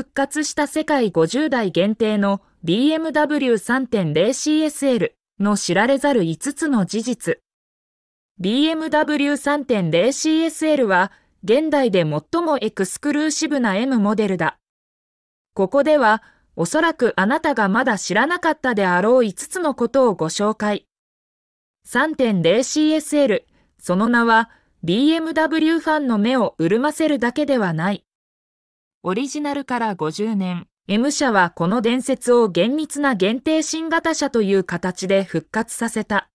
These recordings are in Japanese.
復活した世界50代限定の BMW3.0CSL の知られざる5つの事実。BMW3.0CSL は現代で最もエクスクルーシブな M モデルだ。ここではおそらくあなたがまだ知らなかったであろう5つのことをご紹介。3.0CSL、その名は BMW ファンの目を潤ませるだけではない。オリジナルから50年、M 社はこの伝説を厳密な限定新型車という形で復活させた。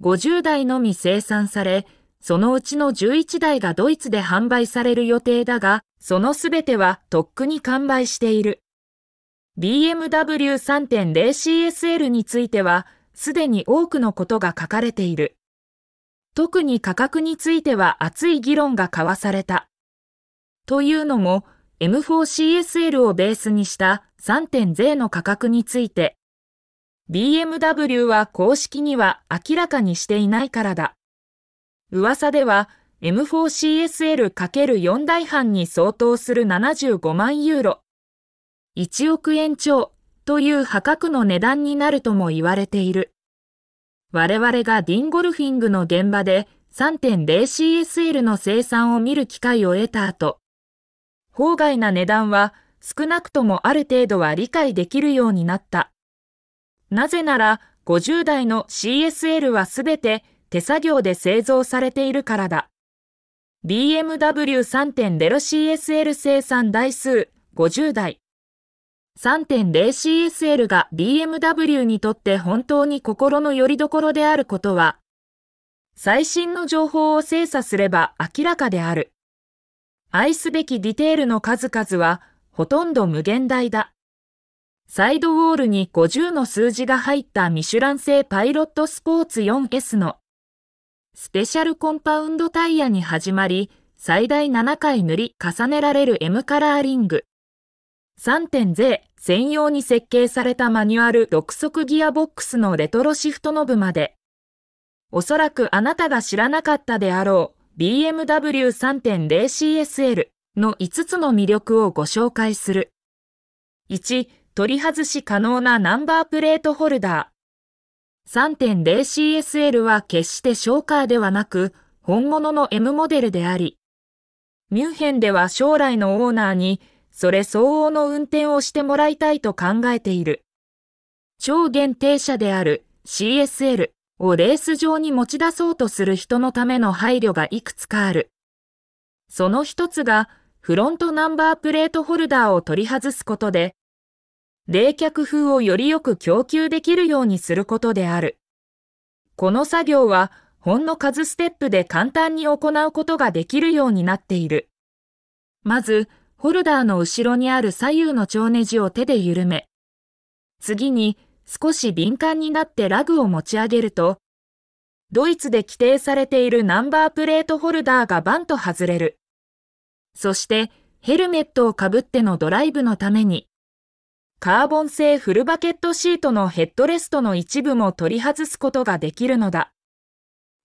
50台のみ生産され、そのうちの11台がドイツで販売される予定だが、そのすべてはとっくに完売している。BMW3.0CSL については、すでに多くのことが書かれている。特に価格については熱い議論が交わされた。というのも、M4CSL をベースにした3.0の価格について、BMW は公式には明らかにしていないからだ。噂では M4CSL×4 大半に相当する75万ユーロ、1億円超という破格の値段になるとも言われている。我々がディンゴルフィングの現場で 3.0CSL の生産を見る機会を得た後、法外な値段は少なくともある程度は理解できるようになった。なぜなら50代の CSL はすべて手作業で製造されているからだ。BMW3.0CSL 生産台数50台。3.0CSL が BMW にとって本当に心の拠り所であることは、最新の情報を精査すれば明らかである。愛すべきディテールの数々はほとんど無限大だ。サイドウォールに50の数字が入ったミシュラン製パイロットスポーツ 4S のスペシャルコンパウンドタイヤに始まり最大7回塗り重ねられる M カラーリング3.0専用に設計されたマニュアル6速ギアボックスのレトロシフトノブまでおそらくあなたが知らなかったであろう BMW3.0CSL の5つの魅力をご紹介する。1、取り外し可能なナンバープレートホルダー。3.0CSL は決してショーカーではなく、本物の M モデルであり、ミュンヘンでは将来のオーナーに、それ相応の運転をしてもらいたいと考えている。超限定車である CSL。をレース上に持ち出そうとする人のための配慮がいくつかある。その一つが、フロントナンバープレートホルダーを取り外すことで、冷却風をよりよく供給できるようにすることである。この作業は、ほんの数ステップで簡単に行うことができるようになっている。まず、ホルダーの後ろにある左右の蝶ネジを手で緩め、次に少し敏感になってラグを持ち上げると、ドイツで規定されているナンバープレートホルダーがバンと外れる。そしてヘルメットをかぶってのドライブのために、カーボン製フルバケットシートのヘッドレストの一部も取り外すことができるのだ。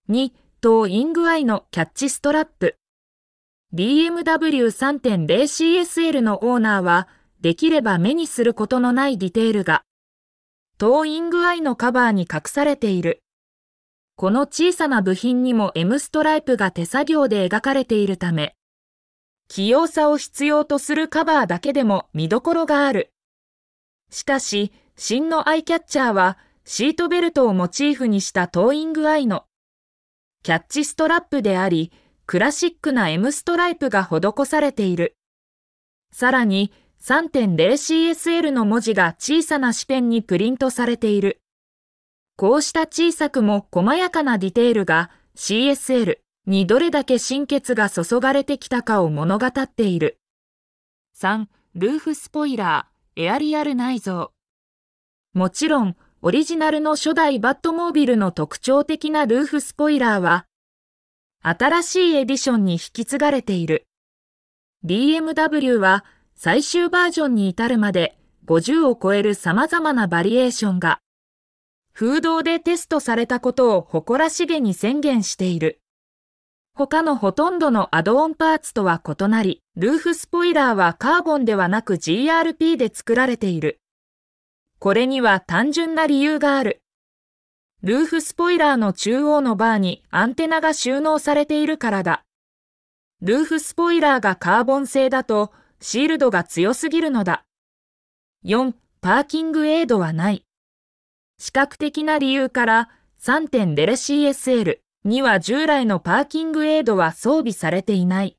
2、トーイングアイのキャッチストラップ。BMW3.0CSL のオーナーは、できれば目にすることのないディテールがトーイングアイのカバーに隠されている。この小さな部品にも M ストライプが手作業で描かれているため、器用さを必要とするカバーだけでも見どころがある。しかし、真のアイキャッチャーは、シートベルトをモチーフにしたトーイングアイのキャッチストラップであり、クラシックな M ストライプが施されている。さらに、3.0CSL の文字が小さな視点にプリントされている。こうした小さくも細やかなディテールが CSL にどれだけ心血が注がれてきたかを物語っている。3. ルーフスポイラー、エアリアル内蔵。もちろん、オリジナルの初代バットモービルの特徴的なルーフスポイラーは、新しいエディションに引き継がれている。BMW は最終バージョンに至るまで50を超える様々なバリエーションが、風洞でテストされたことを誇らしげに宣言している。他のほとんどのアドオンパーツとは異なり、ルーフスポイラーはカーボンではなく GRP で作られている。これには単純な理由がある。ルーフスポイラーの中央のバーにアンテナが収納されているからだ。ルーフスポイラーがカーボン製だとシールドが強すぎるのだ。4、パーキングエイドはない。視覚的な理由から 3.0CSL には従来のパーキングエイドは装備されていない。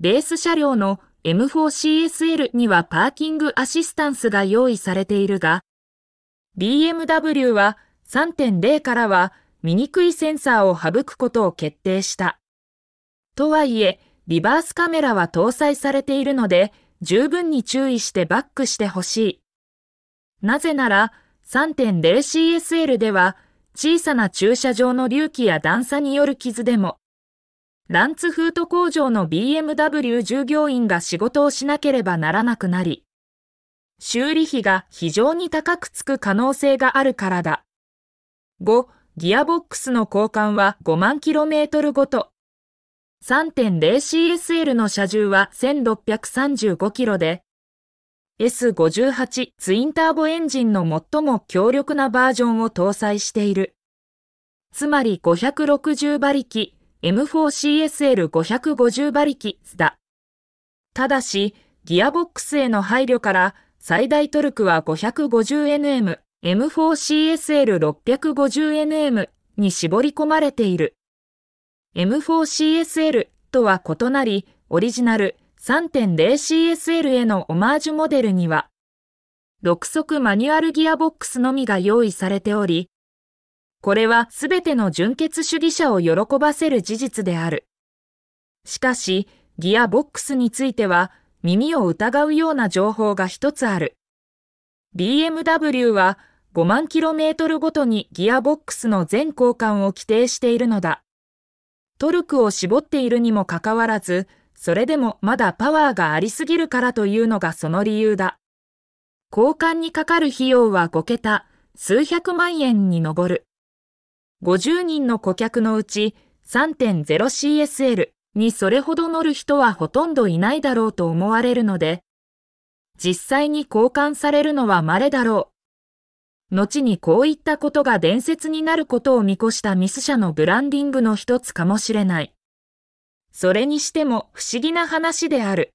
レース車両の M4CSL にはパーキングアシスタンスが用意されているが、BMW は3.0からは見にくいセンサーを省くことを決定した。とはいえ、リバースカメラは搭載されているので、十分に注意してバックしてほしい。なぜなら 3.0CSL では小さな駐車場の隆起や段差による傷でも、ランツフート工場の BMW 従業員が仕事をしなければならなくなり、修理費が非常に高くつく可能性があるからだ。5、ギアボックスの交換は5万 km ごと。3.0CSL の車重は 1635kg で、S58 ツインターボエンジンの最も強力なバージョンを搭載している。つまり560馬力、M4CSL550 馬力だ。ただし、ギアボックスへの配慮から、最大トルクは 550nm、M4CSL650nm に絞り込まれている。M4CSL とは異なり、オリジナル 3.0CSL へのオマージュモデルには、6速マニュアルギアボックスのみが用意されており、これはすべての純血主義者を喜ばせる事実である。しかし、ギアボックスについては耳を疑うような情報が一つある。BMW は5万 km ごとにギアボックスの全交換を規定しているのだ。トルクを絞っているにもかかわらず、それでもまだパワーがありすぎるからというのがその理由だ。交換にかかる費用は5桁、数百万円に上る。50人の顧客のうち 3.0CSL にそれほど乗る人はほとんどいないだろうと思われるので、実際に交換されるのは稀だろう後にこういったことが伝説になることを見越したミス社のブランディングの一つかもしれない。それにしても不思議な話である。